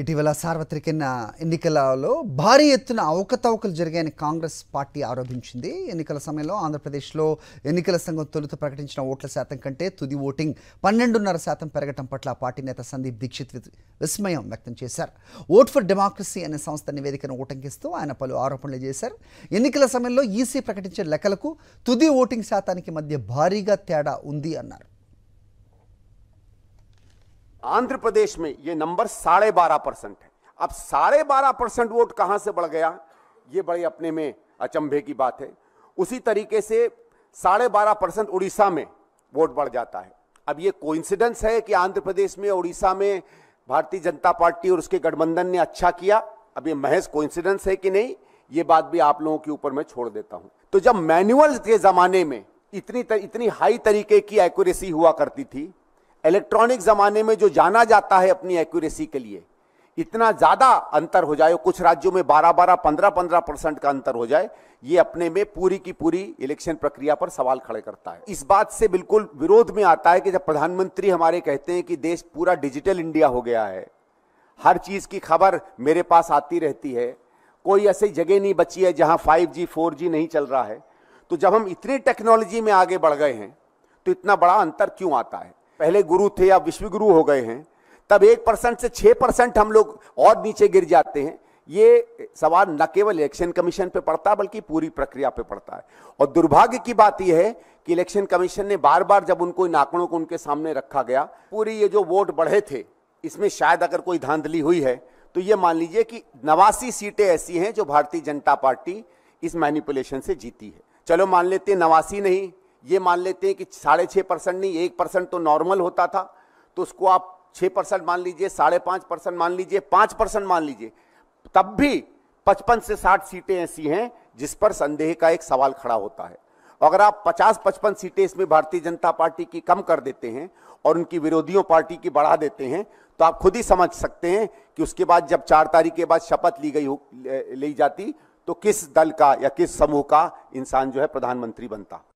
ఇటీవల సార్వత్రిక ఎన్నికలలో భారీ ఎత్తున అవకతవకలు జరిగాయని కాంగ్రెస్ పార్టీ ఆరోపించింది ఎన్నికల సమయంలో ఆంధ్రప్రదేశ్లో ఎన్నికల సంఘం తొలుత ప్రకటించిన ఓట్ల శాతం కంటే తుది ఓటింగ్ పన్నెండున్నర శాతం పెరగటం పట్ల పార్టీ నేత సందీప్ దీక్షిత్ విస్మయం వ్యక్తం చేశారు ఓట్ ఫర్ డెమోక్రసీ అనే సంస్థ నివేదికను ఓటంకిస్తూ ఆయన పలు ఆరోపణలు చేశారు ఎన్నికల సమయంలో ఈసీ ప్రకటించే లెక్కలకు తుది ఓటింగ్ శాతానికి మధ్య భారీగా తేడా ఉంది అన్నారు आंध्र प्रदेश में ये नंबर साढ़े बारह परसेंट है अब साढ़े बारह परसेंट वोट कहां से बढ़ गया ये बड़े अपने में अचंभे की बात है उसी तरीके से साढ़े बारह परसेंट उड़ीसा में वोट बढ़ जाता है अब ये कोइंसिडेंस है कि आंध्र प्रदेश में उड़ीसा में भारतीय जनता पार्टी और उसके गठबंधन ने अच्छा किया अब ये महज कोइंसिडेंस है कि नहीं ये बात भी आप लोगों के ऊपर मैं छोड़ देता हूं तो जब मैनुअल के ज़माने में इतनी तर, इतनी हाई तरीके की एक्यूरेसी हुआ करती थी इलेक्ट्रॉनिक ज़माने में जो जाना जाता है अपनी एक्यूरेसी के लिए इतना ज़्यादा अंतर हो जाए कुछ राज्यों में 12 बारह 15 15 परसेंट का अंतर हो जाए ये अपने में पूरी की पूरी इलेक्शन प्रक्रिया पर सवाल खड़े करता है इस बात से बिल्कुल विरोध में आता है कि जब प्रधानमंत्री हमारे कहते हैं कि देश पूरा डिजिटल इंडिया हो गया है हर चीज़ की खबर मेरे पास आती रहती है कोई ऐसी जगह नहीं बची है जहां फाइव जी फोर जी नहीं चल रहा है तो जब हम इतनी टेक्नोलॉजी में आगे बढ़ गए हैं तो इतना बड़ा अंतर क्यों आता है पहले गुरु थे या विश्व गुरु हो गए हैं तब एक परसेंट से छह परसेंट हम लोग और नीचे गिर जाते हैं ये सवाल न केवल इलेक्शन कमीशन पे पड़ता है बल्कि पूरी प्रक्रिया पे पड़ता है और दुर्भाग्य की बात यह है कि इलेक्शन कमीशन ने बार बार जब उनको इन आंकड़ों को उनके सामने रखा गया पूरी ये जो वोट बढ़े थे इसमें शायद अगर कोई धांधली हुई है तो ये मान लीजिए कि नवासी सीटें ऐसी हैं जो भारतीय जनता पार्टी इस मैनिपुलेशन से जीती है चलो मान लेते नवासी नहीं ये मान लेते हैं कि साढ़े छः परसेंट नहीं एक परसेंट तो नॉर्मल होता था तो उसको आप छः परसेंट मान लीजिए साढ़े पाँच परसेंट मान लीजिए पाँच परसेंट मान लीजिए तब भी पचपन से साठ सीटें ऐसी हैं जिस पर संदेह का एक सवाल खड़ा होता है अगर आप पचास पचपन सीटें इसमें भारतीय जनता पार्टी की कम कर देते हैं और उनकी विरोधियों पार्टी की बढ़ा देते हैं तो आप खुद ही समझ सकते हैं कि उसके बाद जब चार तारीख के बाद शपथ ली गई हो ली जाती तो किस दल का या किस समूह का इंसान जो है प्रधानमंत्री बनता